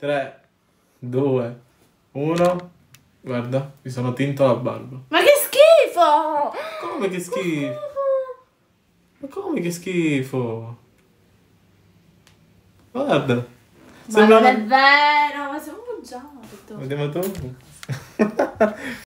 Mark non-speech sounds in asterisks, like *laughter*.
3, 2, 1. Guarda, mi sono tinto la barba. Ma che schifo! Come che schifo? Ma come che schifo? Guarda. Ma Sembrava... non è vero, ma siamo bugiardo. Vediamo dopo. *laughs*